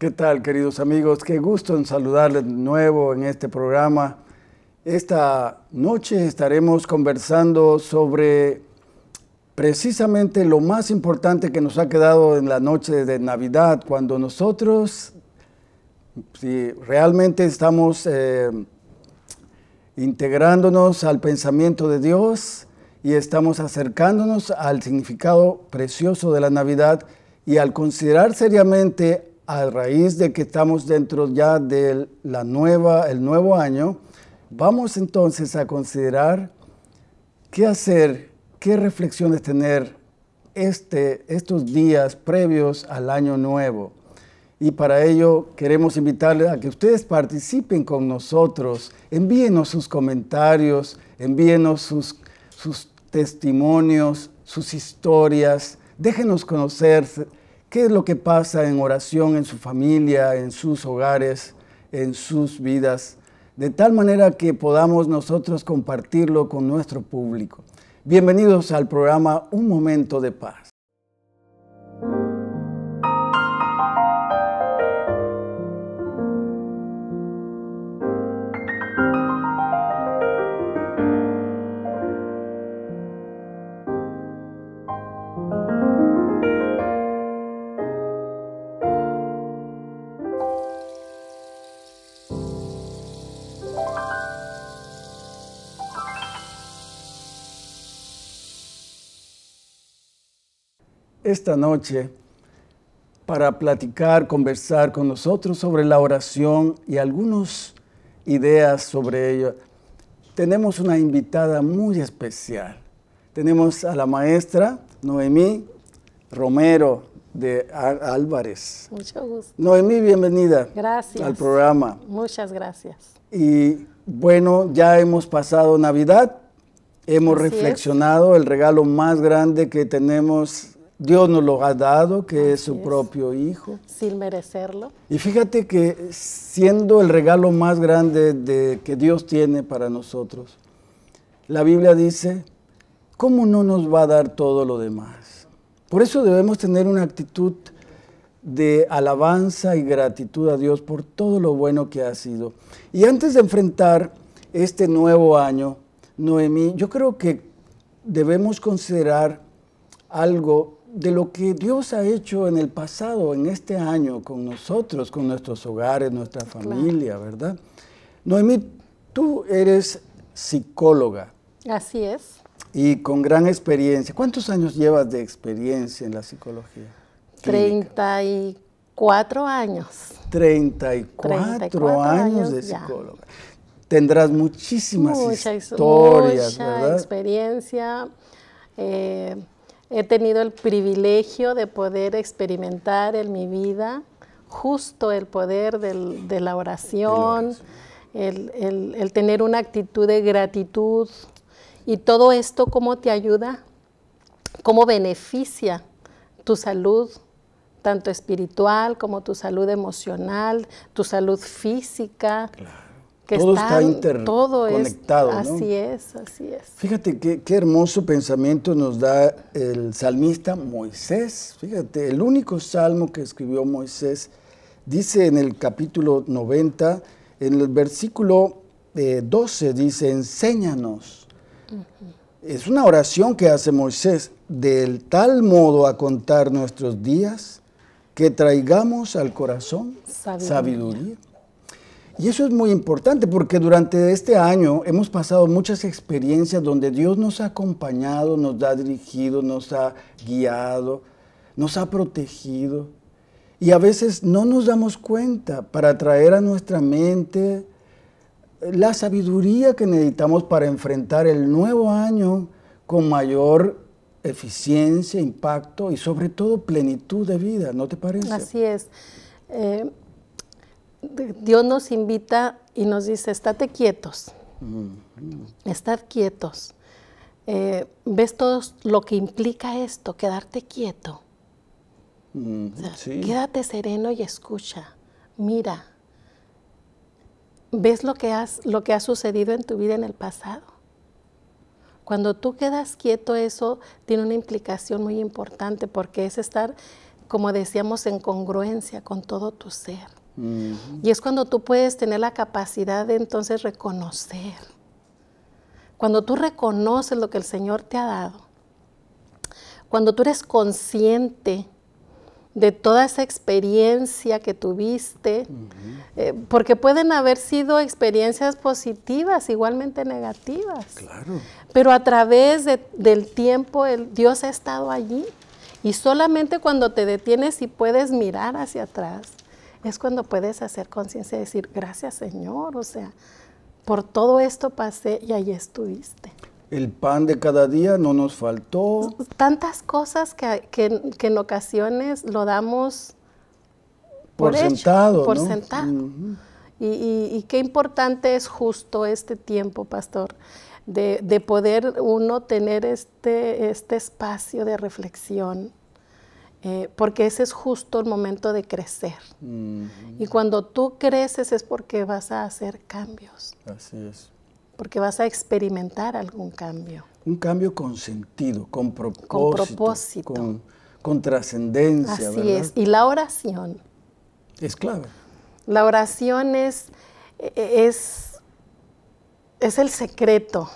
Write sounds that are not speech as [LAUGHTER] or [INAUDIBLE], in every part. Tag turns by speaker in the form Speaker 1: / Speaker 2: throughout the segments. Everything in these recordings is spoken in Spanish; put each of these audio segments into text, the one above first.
Speaker 1: ¿Qué tal, queridos amigos? Qué gusto en saludarles de nuevo en este programa. Esta noche estaremos conversando sobre precisamente lo más importante que nos ha quedado en la noche de Navidad, cuando nosotros, si realmente estamos eh, integrándonos al pensamiento de Dios y estamos acercándonos al significado precioso de la Navidad y al considerar seriamente a raíz de que estamos dentro ya del nuevo año, vamos entonces a considerar qué hacer, qué reflexiones tener este, estos días previos al año nuevo. Y para ello queremos invitarles a que ustedes participen con nosotros, envíenos sus comentarios, envíenos sus, sus testimonios, sus historias, déjenos conocerse qué es lo que pasa en oración en su familia, en sus hogares, en sus vidas, de tal manera que podamos nosotros compartirlo con nuestro público. Bienvenidos al programa Un Momento de Paz. esta noche para platicar, conversar con nosotros sobre la oración y algunas ideas sobre ello. Tenemos una invitada muy especial. Tenemos a la maestra Noemí Romero de Álvarez.
Speaker 2: Mucho gusto.
Speaker 1: Noemí, bienvenida.
Speaker 2: Gracias. Al
Speaker 1: programa.
Speaker 2: Muchas gracias.
Speaker 1: Y bueno, ya hemos pasado Navidad, hemos reflexionado el regalo más grande que tenemos Dios nos lo ha dado, que es su propio Hijo.
Speaker 2: Sin merecerlo.
Speaker 1: Y fíjate que siendo el regalo más grande que Dios tiene para nosotros, la Biblia dice, ¿cómo no nos va a dar todo lo demás? Por eso debemos tener una actitud de alabanza y gratitud a Dios por todo lo bueno que ha sido. Y antes de enfrentar este nuevo año, Noemí, yo creo que debemos considerar algo de lo que Dios ha hecho en el pasado, en este año, con nosotros, con nuestros hogares, nuestra familia, ¿verdad? Noemí, tú eres psicóloga.
Speaker 2: Así es.
Speaker 1: Y con gran experiencia. ¿Cuántos años llevas de experiencia en la psicología?
Speaker 2: 34 años.
Speaker 1: 34, cuatro años de psicóloga. Tendrás
Speaker 2: muchísimas historias, mucha experiencia. Eh, He tenido el privilegio de poder experimentar en mi vida justo el poder de la oración, el, el, tener una actitud de gratitud. Y todo esto, ¿cómo te ayuda? ¿Cómo beneficia tu salud, tanto espiritual como tu salud emocional, tu salud física? todo está interconectado. Así es, así es.
Speaker 1: Fíjate qué, hermoso pensamiento nos da el salmista Moisés. Fíjate, el único salmo que escribió Moisés dice en el capítulo 90, en el versículo 12, eh, dice, enséñanos. Es una oración que hace Moisés, del tal modo a contar nuestros días que traigamos al corazón sabiduría y eso es muy importante porque durante este año hemos pasado muchas experiencias donde Dios nos ha acompañado, nos ha dirigido, nos ha guiado, nos ha protegido. Y a veces no nos damos cuenta para traer a nuestra mente la sabiduría que necesitamos para enfrentar el nuevo año con mayor eficiencia, impacto y sobre todo plenitud de vida, ¿no te parece? Así
Speaker 2: es. Eh, Dios nos invita y nos dice, estate quietos, mm. estar quietos. Eh, ¿Ves todo lo que implica esto, quedarte quieto?
Speaker 1: Mm, quédate
Speaker 2: sereno y escucha, mira. ¿Ves lo que, has, lo que ha sucedido en tu vida en el pasado? Cuando tú quedas quieto, eso tiene una implicación muy importante porque es estar, como decíamos, en congruencia con todo tu ser. Y es cuando tú puedes tener la capacidad de entonces reconocer. Cuando tú reconoces lo que el Señor te ha dado, cuando tú eres consciente de toda esa experiencia que tuviste, eh, porque pueden haber sido experiencias positivas, igualmente negativas. Claro. Pero a través del tiempo el, Dios ha estado allí. Y solamente cuando te detienes y puedes mirar hacia atrás, es cuando puedes hacer conciencia y decir, gracias Señor, o sea, por todo esto pasé y ahí estuviste.
Speaker 1: El pan de cada día no nos faltó.
Speaker 2: Tantas cosas que, en ocasiones lo damos
Speaker 1: por, sentado. Por sentado.
Speaker 2: y, qué importante es justo este tiempo, pastor, de, poder uno tener este, este espacio de reflexión eh, porque ese es justo el momento de crecer. Y cuando tú creces es porque vas a hacer cambios.
Speaker 1: Así es.
Speaker 2: Porque vas a experimentar algún cambio.
Speaker 1: Un cambio con sentido, con propósito. Con propósito. Con, trascendencia. Así es.
Speaker 2: Y la oración. Es clave. La oración es, e, e, es, es el secreto.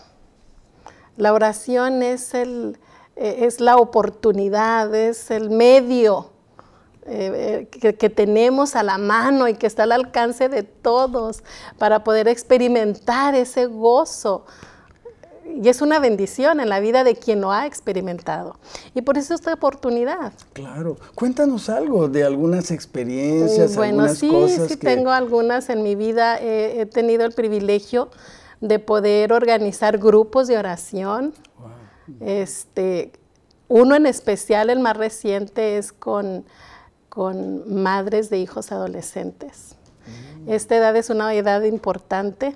Speaker 2: La oración es el, eh, es la oportunidad, es el medio eh, que, tenemos a la mano y que está al alcance de todos para poder experimentar ese gozo. Y es una bendición en la vida de quien lo ha experimentado. Y por eso esta oportunidad.
Speaker 1: Claro. Cuéntanos algo de algunas experiencias, mm, bueno, algunas sí, sí, tengo
Speaker 2: algunas en mi vida. he tenido el privilegio de poder organizar grupos de oración. Este, uno en especial, el más reciente, es con, con madres de hijos adolescentes. Mm. Esta edad es una edad importante.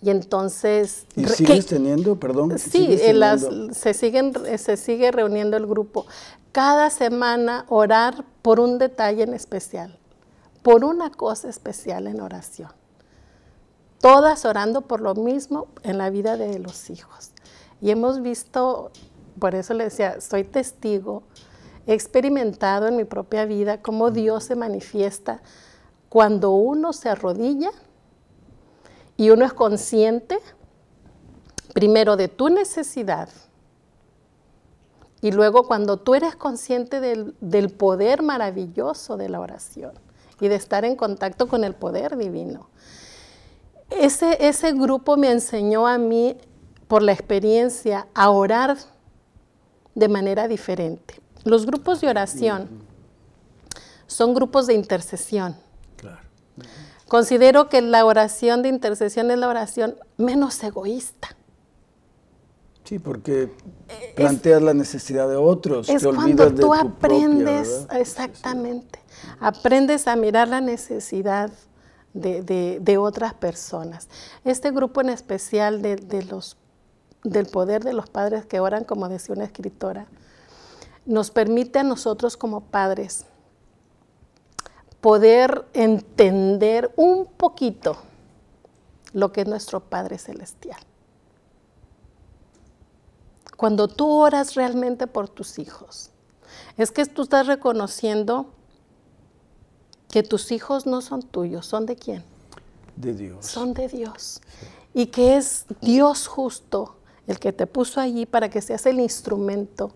Speaker 2: Y entonces... ¿Y sigues
Speaker 1: teniendo, perdón? Sí,
Speaker 2: se, siguen, se sigue reuniendo el grupo. Cada semana orar por un detalle en especial, por una cosa especial en oración. Todas orando por lo mismo en la vida de los hijos. Y hemos visto, por eso le decía, soy testigo, he experimentado en mi propia vida cómo Dios se manifiesta cuando uno se arrodilla y uno es consciente, primero, de tu necesidad. Y luego cuando tú eres consciente del, poder maravilloso de la oración y de estar en contacto con el poder divino. Ese, ese, grupo me enseñó a mí por la experiencia a orar de manera diferente. Los grupos de oración son grupos de intercesión. Claro. Considero que la oración de intercesión es la oración menos egoísta.
Speaker 1: Sí, porque eh, planteas la necesidad de otros. Es cuando tú aprendes,
Speaker 2: exactamente, aprendes a mirar la necesidad de, otras personas. Este grupo en especial de, de los del poder de los padres que oran, como decía una escritora, nos permite a nosotros como padres poder entender un poquito lo que es nuestro Padre Celestial. Cuando tú oras realmente por tus hijos, es que tú estás reconociendo que tus hijos no son tuyos, son de quién? De Dios. Son de Dios. Y que es Dios justo el que te puso allí para que seas el instrumento,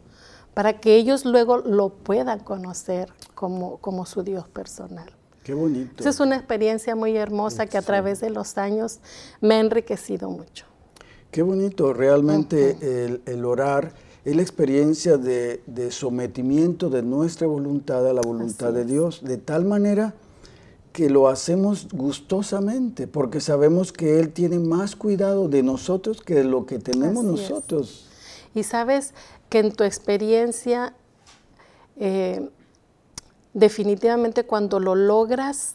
Speaker 2: para que ellos luego lo puedan conocer como, su Dios personal.
Speaker 1: Qué bonito. Esa es
Speaker 2: una experiencia muy hermosa que a través de los años me ha enriquecido mucho.
Speaker 1: Qué bonito, realmente el, orar es la experiencia de, sometimiento de nuestra voluntad a la voluntad de Dios, de tal manera que lo hacemos gustosamente, porque sabemos que Él tiene más cuidado de nosotros que de lo que tenemos nosotros.
Speaker 2: Y sabes que en tu experiencia, eh, definitivamente cuando lo logras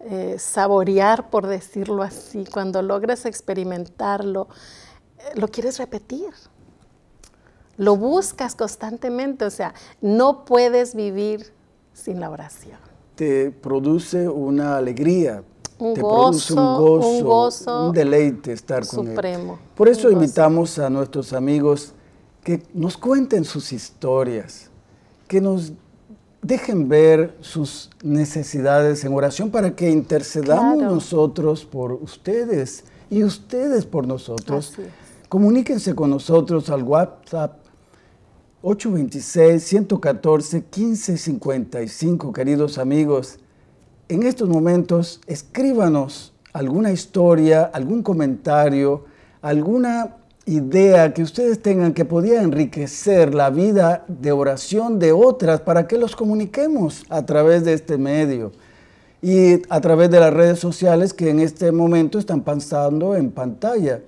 Speaker 2: eh, saborear, por decirlo así, cuando logras experimentarlo, eh, lo quieres repetir. Lo buscas constantemente, o sea, no puedes vivir sin la oración
Speaker 1: te produce una alegría,
Speaker 2: te produce un gozo, un
Speaker 1: deleite estar con Por eso invitamos a nuestros amigos que nos cuenten sus historias, que nos dejen ver sus necesidades en oración para que intercedamos nosotros por ustedes y ustedes por nosotros. Comuníquense con nosotros al WhatsApp 826-114-1555, queridos amigos. En estos momentos, escríbanos alguna historia, algún comentario, alguna idea que ustedes tengan que podía enriquecer la vida de oración de otras para que los comuniquemos a través de este medio y a través de las redes sociales que en este momento están pasando en pantalla.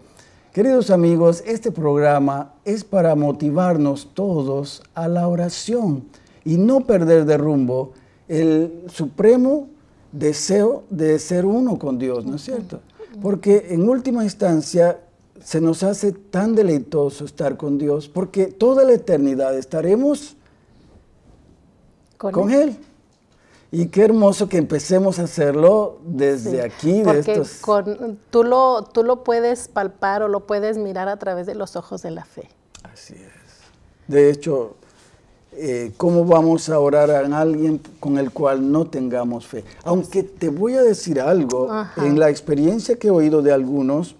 Speaker 1: Queridos amigos, este programa es para motivarnos todos a la oración y no perder de rumbo el supremo deseo de ser uno con Dios, ¿no es cierto? Porque en última instancia se nos hace tan deleitoso estar con Dios, porque toda la eternidad estaremos con, él. Y qué hermoso que empecemos a hacerlo desde aquí.
Speaker 2: tú, lo, tú lo puedes palpar o lo puedes mirar a través de los ojos de la fe.
Speaker 1: Así es. De hecho, eh, ¿cómo vamos a orar a alguien con el cual no tengamos fe? Aunque te voy a decir algo, en la experiencia que he oído de algunos,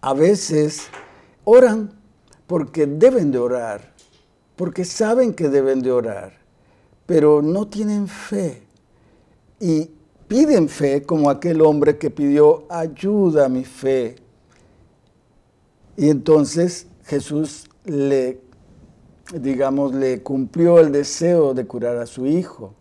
Speaker 1: a veces oran porque deben de orar, porque saben que deben de orar pero no tienen fe y piden fe como aquel hombre que pidió ayuda a mi fe. Y entonces Jesús le, digamos, le cumplió el deseo de curar a su hijo.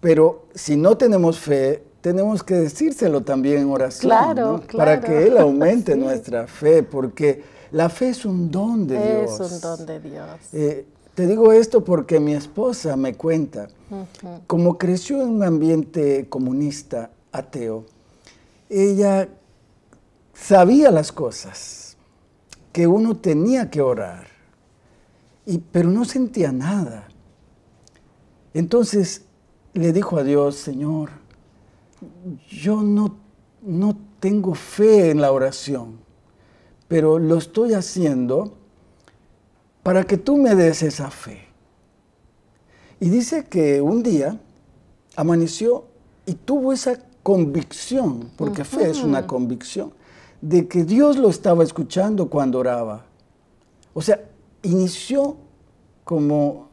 Speaker 1: Pero si no tenemos fe, tenemos que decírselo también en oración, claro, para que Él aumente [LAUGHS] nuestra fe, porque la fe es un don de Dios. Es un don
Speaker 2: de Dios. Eh,
Speaker 1: te digo esto porque mi esposa me cuenta, como creció en un ambiente comunista, ateo, ella sabía las cosas, que uno tenía que orar, y, pero no sentía nada. Entonces le dijo a Dios, Señor, yo no, no tengo fe en la oración, pero lo estoy haciendo para que tú me des esa fe. Y dice que un día amaneció y tuvo esa convicción, porque fe es una convicción, de que Dios lo estaba escuchando cuando oraba. O sea, inició como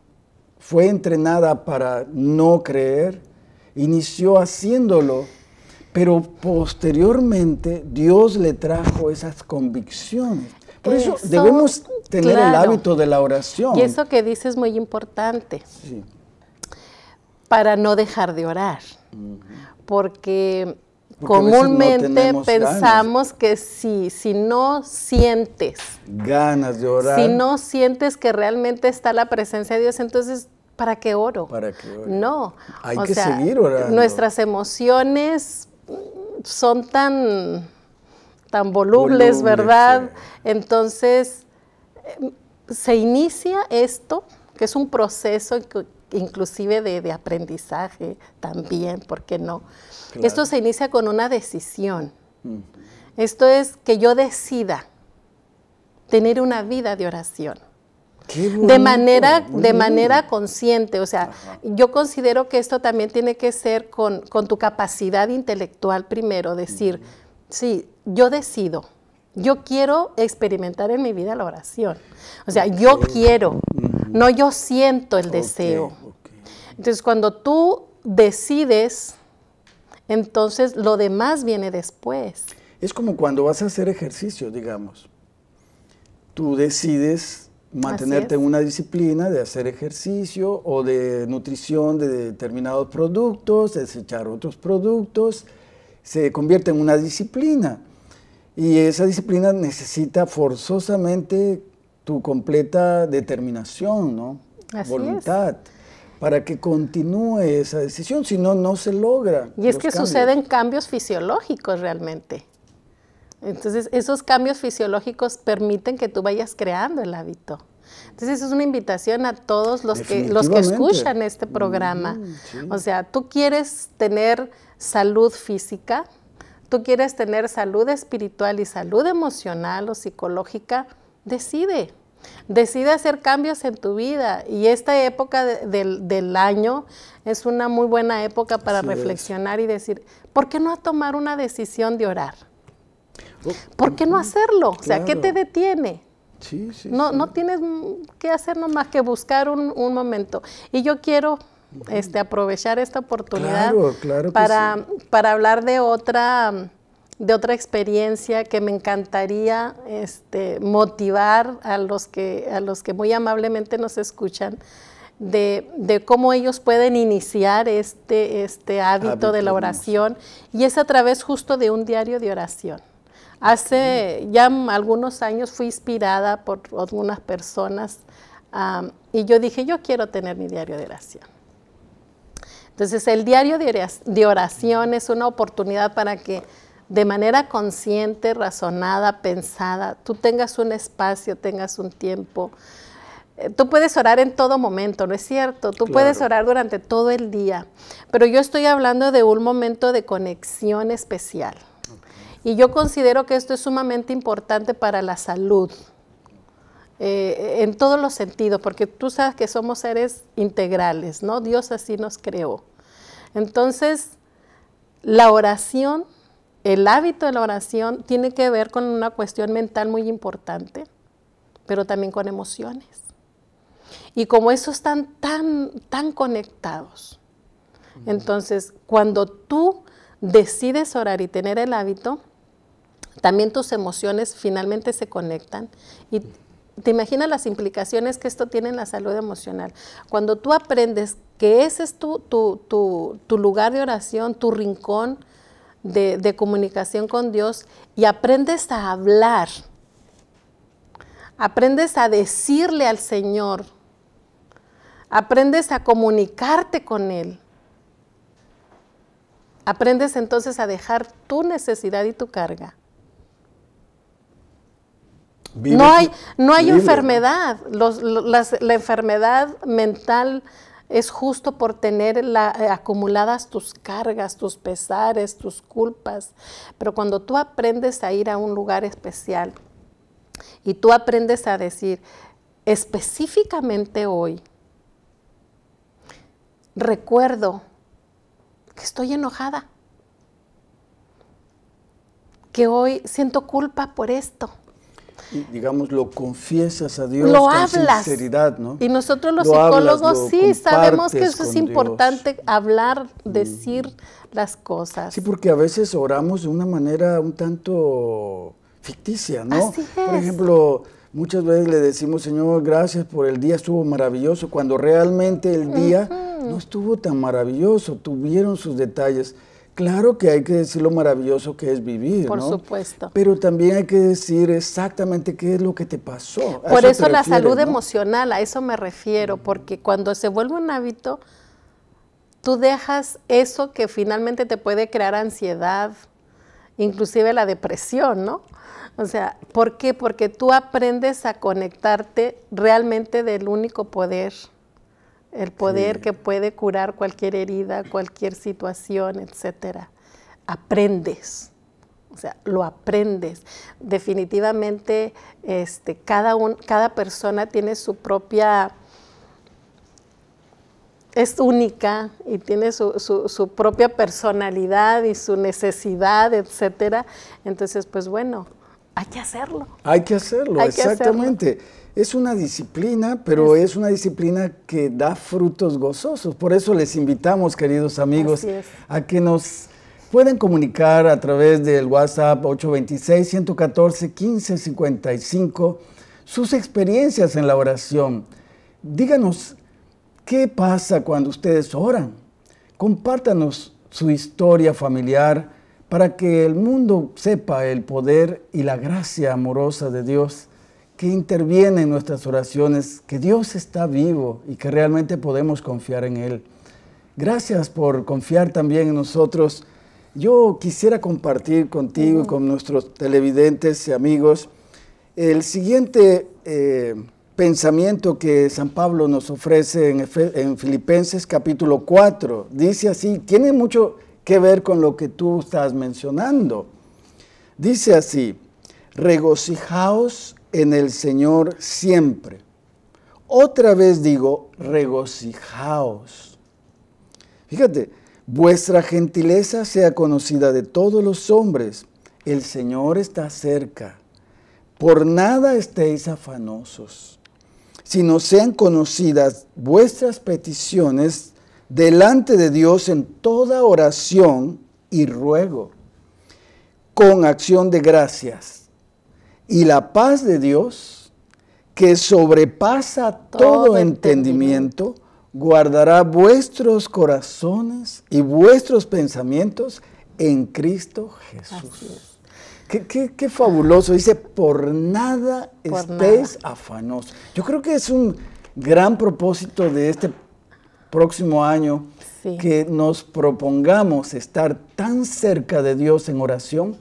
Speaker 1: fue entrenada para no creer, inició haciéndolo, pero posteriormente Dios le trajo esas convicciones. Por eso, debemos tener el hábito de la oración. Y eso
Speaker 2: que dices es muy importante. Sí. Para no dejar de orar. Porque
Speaker 1: comúnmente pensamos
Speaker 2: que si no sientes
Speaker 1: ganas de orar, si no
Speaker 2: sientes que realmente está la presencia de Dios, entonces ¿para qué oro? ¿Para qué oro? No, hay que seguir orando. Nuestras emociones son tan tan volubles, ¿verdad? Entonces, em, se inicia esto, que es un proceso inclusive de, aprendizaje también, ¿por qué no? Esto se inicia con una decisión. Esto es que yo decida tener una vida de oración. de manera, de manera consciente, o sea, yo considero que esto también tiene que ser con, tu capacidad intelectual primero, decir, Sí, yo decido. Yo quiero experimentar en mi vida la oración. O sea, yo quiero, no yo siento el deseo. Entonces, cuando tú decides, entonces lo demás viene después. Es como cuando
Speaker 1: vas a hacer ejercicio, digamos. Tú decides mantenerte en una disciplina de hacer ejercicio o de nutrición de determinados productos, desechar otros productos se convierte en una disciplina. Y esa disciplina necesita forzosamente tu completa determinación, ¿no? Voluntad. Para que continúe esa decisión, si no, no se logra. Y es que suceden
Speaker 2: cambios fisiológicos realmente. Entonces, esos cambios fisiológicos permiten que tú vayas creando el hábito. Entonces es una invitación a todos los que, los que escuchan este mm, programa. Mm, o sea, tú quieres tener salud física, tú quieres tener salud espiritual y salud emocional o psicológica, decide. Decide hacer cambios en tu vida y esta época del año es una muy buena época para reflexionar y decir, ¿por qué no tomar una decisión de orar? Oh. ¿Por qué no hacerlo? O sea, ¿qué te detiene? no, no tienes que hacer más que buscar un, un, momento. Y yo quiero este, aprovechar esta oportunidad para, para hablar de otra, de otra experiencia que me encantaría este, motivar a los, que, a los que muy amablemente nos escuchan. De, de, cómo ellos pueden iniciar este, este hábito de la oración y es a través justo de un diario de oración. Hace ya algunos años fui inspirada por algunas personas y yo dije, yo quiero tener mi diario de oración. Entonces el diario de oración es una oportunidad para que de manera consciente, razonada, pensada, tú tengas un espacio, tengas un tiempo. Eh, tú puedes orar en todo momento, ¿no es cierto? Tú puedes orar durante todo el día, pero yo estoy hablando de un momento de conexión especial, y yo considero que esto es sumamente importante para la salud, eh, en todos los sentidos, porque tú sabes que somos seres integrales, ¿no? Dios así nos creó. Entonces, la oración, el hábito de la oración, tiene que ver con una cuestión mental muy importante, pero también con emociones. Y como eso están tan, tan conectados, entonces, cuando tú decides orar y tener el hábito, también tus emociones finalmente se conectan y te imaginas las implicaciones que esto tiene en la salud emocional. Cuando tú aprendes que ese es tu, tu, lugar de oración, tu rincón de, comunicación con Dios y aprendes a hablar, aprendes a decirle al Señor, aprendes a comunicarte con Él. Aprendes entonces a dejar tu necesidad y tu carga no hay, no hay enfermedad. la enfermedad mental es justo por tener eh, acumuladas tus cargas, tus pesares, tus culpas. Pero cuando tú aprendes a ir a un lugar especial y tú aprendes a decir específicamente hoy, recuerdo que estoy enojada, que hoy siento culpa por esto
Speaker 1: digamos, lo confiesas a Dios con sinceridad, ¿no? Y
Speaker 2: nosotros los psicólogos sí sabemos que eso es importante, hablar, mm. decir las cosas. Sí,
Speaker 1: porque a veces oramos de una manera un tanto ficticia, ¿no? Por ejemplo, muchas veces le decimos, Señor, gracias por el día, estuvo maravilloso, cuando realmente el día no estuvo tan maravilloso, tuvieron sus detalles. Claro que hay que decir lo maravilloso que es vivir. Por
Speaker 2: supuesto. Pero
Speaker 1: también hay que decir exactamente qué es lo que te pasó. Por eso, la salud
Speaker 2: emocional, a eso me refiero, porque cuando se vuelve un hábito, tú dejas eso que finalmente te puede crear ansiedad, inclusive la depresión, ¿no? O sea, ¿por qué? Porque tú aprendes a conectarte realmente del único poder el poder que puede curar cualquier herida, cualquier situación, etcétera. Aprendes. O sea, lo aprendes. Definitivamente, este, cada, un, cada persona tiene su propia, es única y tiene su, su, propia personalidad y su necesidad, etcétera. Entonces, pues bueno, hay que hacerlo.
Speaker 1: Hay que hacerlo, exactamente. Es una disciplina, pero es, una disciplina que da frutos gozosos. Por eso les invitamos, queridos amigos, a que nos puedan comunicar a través del WhatsApp 826-114-1555 sus experiencias en la oración. Díganos qué pasa cuando ustedes oran. Compártanos su historia familiar para que el mundo sepa el poder y la gracia amorosa de Dios que interviene en nuestras oraciones, que Dios está vivo y que realmente podemos confiar en Él. Gracias por confiar también en nosotros. Yo quisiera compartir contigo y con nuestros televidentes y amigos el siguiente eh, pensamiento que San Pablo nos ofrece en, en, Filipenses capítulo 4. Dice así, tiene mucho que ver con lo que tú estás mencionando. Dice así, regocijaos en el Señor siempre. Otra vez digo, regocijaos. Fíjate, vuestra gentileza sea conocida de todos los hombres. El Señor está cerca. Por nada estéis afanosos, sino sean conocidas vuestras peticiones delante de Dios en toda oración y ruego, con acción de gracias y la paz de Dios, que sobrepasa todo, entendimiento, guardará vuestros corazones y vuestros pensamientos en Cristo Jesús. Qué, fabuloso. Dice, por nada estéis afanosos. Yo creo que es un gran propósito de este próximo año que nos propongamos estar tan cerca de Dios en oración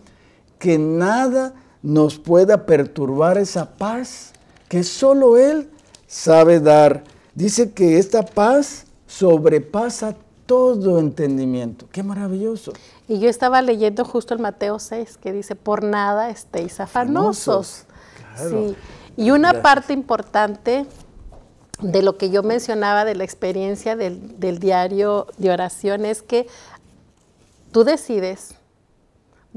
Speaker 1: que nada nos pueda perturbar esa paz que solo Él sabe dar. Dice que esta paz sobrepasa todo entendimiento. Qué maravilloso.
Speaker 2: Y yo estaba leyendo justo el Mateo 6 que dice, por nada estéis afanosos. Y una parte importante de lo que yo mencionaba de la experiencia del, del diario de oración es que tú decides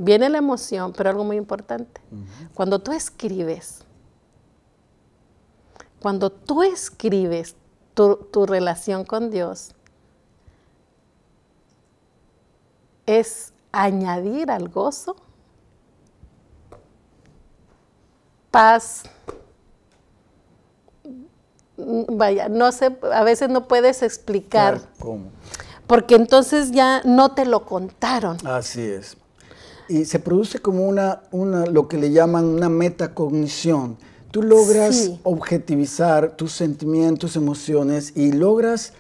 Speaker 2: Viene la emoción, pero algo muy importante. Cuando tú escribes, cuando tú escribes tu, relación con Dios, es añadir al gozo paz. Vaya, no sé, a veces no puedes explicar. Porque entonces ya no te lo contaron.
Speaker 1: Así es. Y se produce como una, una, lo que le llaman una metacognición. Tú logras objetivizar tus sentimientos, emociones y logras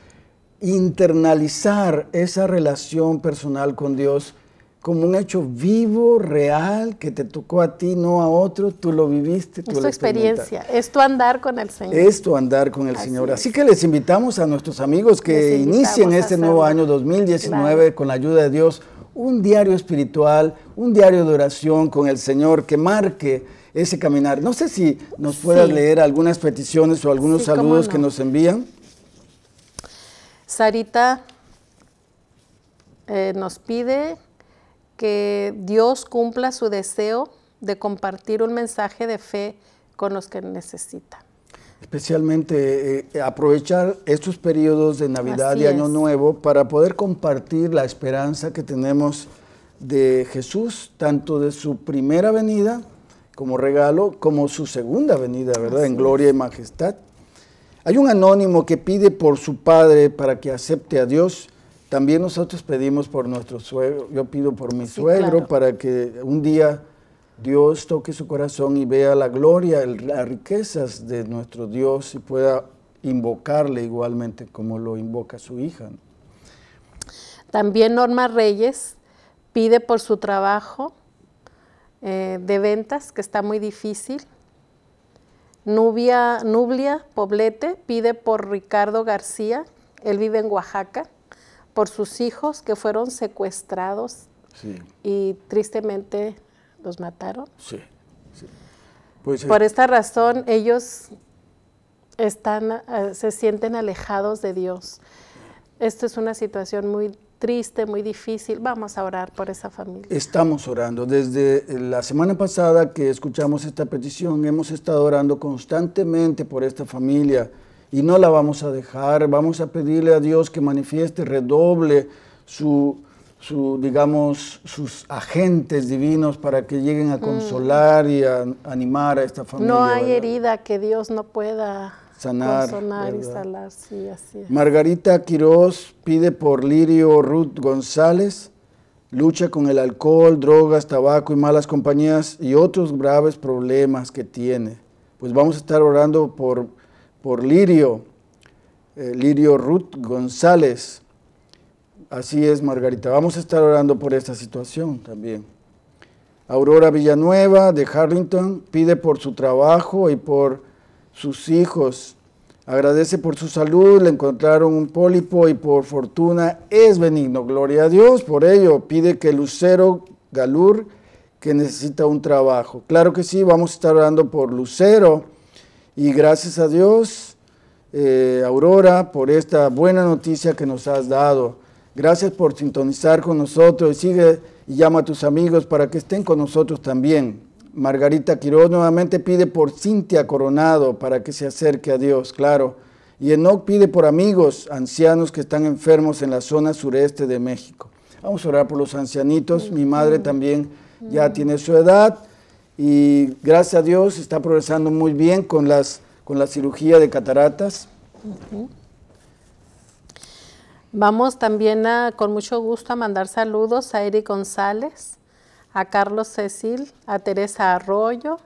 Speaker 1: internalizar esa relación personal con Dios como un hecho vivo, real, que te tocó a ti, no a otro, tú lo viviste. Tú es tu experiencia,
Speaker 2: es tu andar con el Señor.
Speaker 1: Es andar con el Señor. Así que les invitamos a nuestros amigos que inicien este nuevo año 2019 con la ayuda de Dios un diario espiritual, un diario de oración con el Señor que marque ese caminar. No sé si nos puedas leer algunas peticiones o algunos saludos que nos envían.
Speaker 2: Sarita eh, nos pide que Dios cumpla su deseo de compartir un mensaje de fe con los que necesitan
Speaker 1: especialmente eh, eh, aprovechar estos periodos de Navidad y Año Nuevo para poder compartir la esperanza que tenemos de Jesús, tanto de su primera venida como regalo, como su segunda venida, ¿verdad? en gloria y majestad. Hay un anónimo que pide por su padre para que acepte a Dios. También nosotros pedimos por nuestro suegro. Yo pido por mi suegro para que un día Dios toque su corazón y vea la gloria, las riquezas de nuestro Dios y pueda invocarle igualmente como lo invoca su hija.
Speaker 2: También Norma Reyes pide por su trabajo eh, de ventas, que está muy difícil. Nubia, Nublia Poblete pide por Ricardo García, él vive en Oaxaca, por sus hijos que fueron secuestrados y tristemente los mataron.
Speaker 1: Sí, pues, Por eh,
Speaker 2: esta razón ellos están, eh, se sienten alejados de Dios. Esto es una situación muy triste, muy difícil. Vamos a orar por esa familia.
Speaker 1: Estamos orando. Desde eh, la semana pasada que escuchamos esta petición, hemos estado orando constantemente por esta familia y no la vamos a dejar. Vamos a pedirle a Dios que manifieste, redoble su digamos, sus agentes divinos para que lleguen a mm. consolar y a animar a esta familia. No hay
Speaker 2: herida que Dios no pueda sanar. y
Speaker 1: Margarita Quiroz pide por Lirio Ruth González, lucha con el alcohol, drogas, tabaco y malas compañías y otros graves problemas que tiene. Pues vamos a estar orando por, por Lirio, eh, Lirio Ruth González. Así es, Margarita. Vamos a estar orando por esta situación también. Aurora Villanueva de Harrington pide por su trabajo y por sus hijos. Agradece por su salud, le encontraron un pólipo y por fortuna es benigno. Gloria a Dios por ello. Pide que Lucero Galur, que necesita un trabajo. Claro que sí, vamos a estar orando por Lucero. Y gracias a Dios, eh, Aurora, por esta buena noticia que nos has dado. Gracias por sintonizar con nosotros. Sigue y llama a tus amigos para que estén con nosotros también. Margarita Quiroz nuevamente pide por Cintia Coronado para que se acerque a Dios, claro. Y Enoch pide por amigos ancianos que están enfermos en la zona sureste de México. Vamos a orar por los ancianitos. Mi madre también ya tiene su edad y gracias a Dios está progresando muy bien con, las, con la cirugía de cataratas.
Speaker 2: Vamos también con mucho gusto a mandar saludos a Eric González, a Carlos Cecil, a Teresa Arroyo,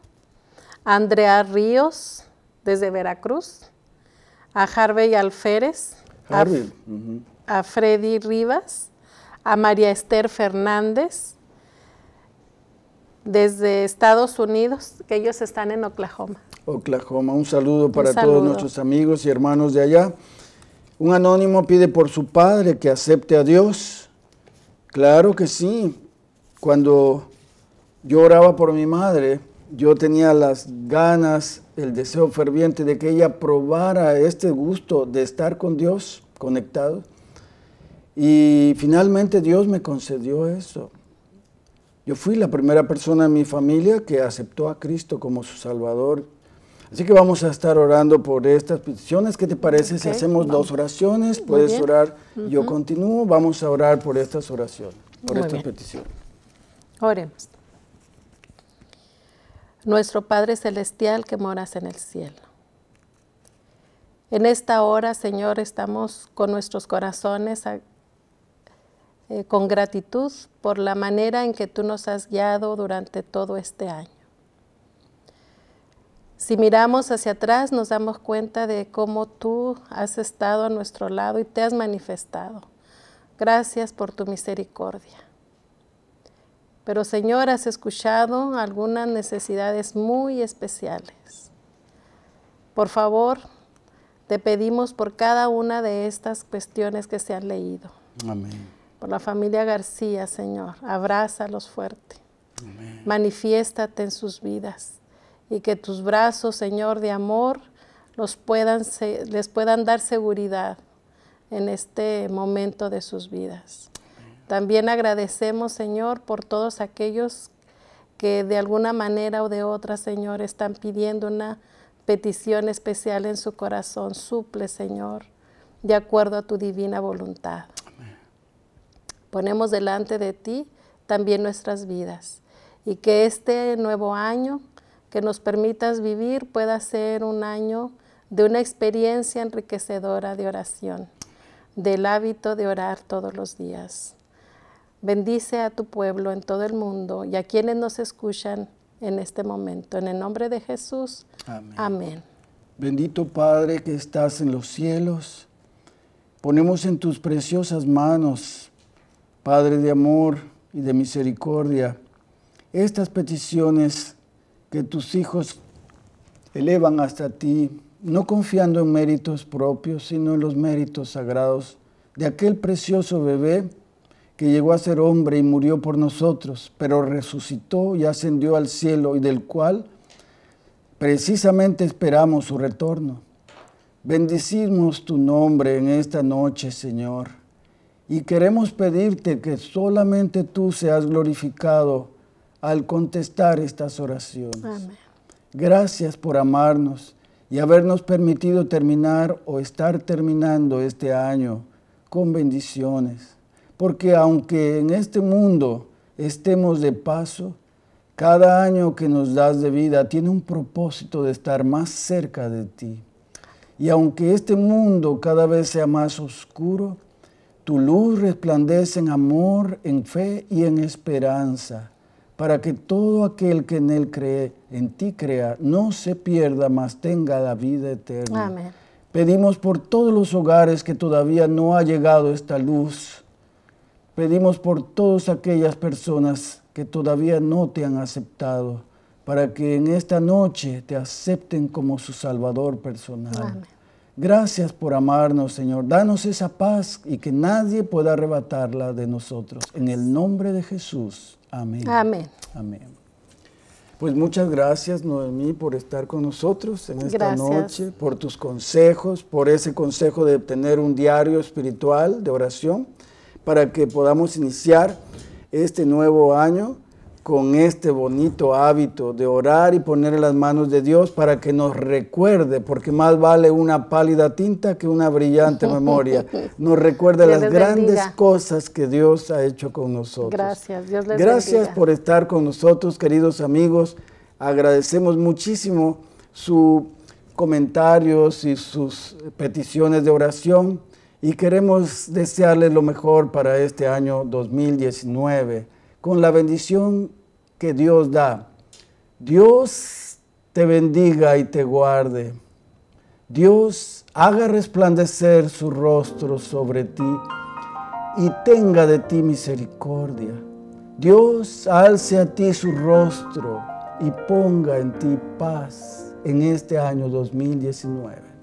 Speaker 2: a Andrea Ríos desde Veracruz, a Harvey Alférez, A, Freddy Rivas, a María Esther Fernández desde Estados Unidos, que ellos están en Oklahoma.
Speaker 1: Oklahoma, un saludo para todos nuestros amigos y hermanos de allá. Un anónimo pide por su padre que acepte a Dios. Claro que sí. Cuando yo oraba por mi madre, yo tenía las ganas, el deseo ferviente de que ella probara este gusto de estar con Dios conectado. Y finalmente Dios me concedió eso. Yo fui la primera persona en mi familia que aceptó a Cristo como su Salvador Así que vamos a estar orando por estas peticiones. ¿Qué te parece si hacemos dos oraciones? Puedes orar, yo continúo. Vamos a orar por estas oraciones, por estas peticiones.
Speaker 2: Oremos. Nuestro Padre Celestial que moras en el cielo. En esta hora, Señor, estamos con nuestros corazones eh, con gratitud por la manera en que tú nos has guiado durante todo este año. Si miramos hacia atrás, nos damos cuenta de cómo tú has estado a nuestro lado y te has manifestado. Gracias por tu misericordia. Pero Señor, has escuchado algunas necesidades muy especiales. Por favor, te pedimos por cada una de estas cuestiones que se han leído. Amén. Por la familia García, Señor, abrázalos fuerte. Amén. Manifiéstate en sus vidas y que tus brazos, Señor, de amor los puedan, les puedan dar seguridad en este momento de sus vidas. También agradecemos, Señor, por todos aquellos que de alguna manera o de otra, Señor, están pidiendo una petición especial en su corazón. Suple, Señor, de acuerdo a tu divina voluntad. Ponemos delante de ti también nuestras vidas y que este nuevo año que nos permitas vivir pueda ser un año de una experiencia enriquecedora de oración, del hábito de orar todos los días. Bendice a tu pueblo en todo el mundo y a quienes nos escuchan en este momento. En el nombre de Jesús.
Speaker 1: Amén. Bendito Padre que estás en los cielos, ponemos en tus preciosas manos, Padre de amor y de misericordia, estas peticiones que tus hijos elevan hasta ti, no confiando en méritos propios, sino en los méritos sagrados de aquel precioso bebé que llegó a ser hombre y murió por nosotros, pero resucitó y ascendió al cielo y del cual precisamente esperamos su retorno. Bendicimos tu nombre en esta noche, Señor, y queremos pedirte que solamente tú seas glorificado al contestar estas oraciones. Gracias por amarnos y habernos permitido terminar o estar terminando este año con bendiciones. Porque aunque en este mundo estemos de paso, cada año que nos das de vida tiene un propósito de estar más cerca de ti. Y aunque este mundo cada vez sea más oscuro, tu luz resplandece en amor, en fe y en esperanza para que todo aquel que en él cree, en ti crea, no se pierda, mas tenga la vida eterna. Pedimos por todos los hogares que todavía no ha llegado esta luz. Pedimos por todas aquellas personas que todavía no te han aceptado, para que en esta noche te acepten como su Salvador personal. Gracias por amarnos, Señor. Danos esa paz y que nadie pueda arrebatarla de nosotros. En el nombre de Jesús. Amén. Amén. Amén. Pues muchas gracias, Noemí, por estar con nosotros en esta noche, por tus consejos, por ese consejo de tener un diario espiritual de oración, para que podamos iniciar este nuevo año con este bonito hábito de orar y poner en las manos de Dios para que nos recuerde, porque más vale una pálida tinta que una brillante [LAUGHS] memoria. Nos recuerda las grandes cosas que Dios ha hecho con nosotros.
Speaker 2: Gracias, Dios les Gracias por
Speaker 1: estar con nosotros, queridos amigos. Agradecemos muchísimo sus comentarios y sus peticiones de oración y queremos desearles lo mejor para este año 2019 con la bendición que Dios da. Dios te bendiga y te guarde. Dios haga resplandecer su rostro sobre ti y tenga de ti misericordia. Dios alce a ti su rostro y ponga en ti paz en este año 2019.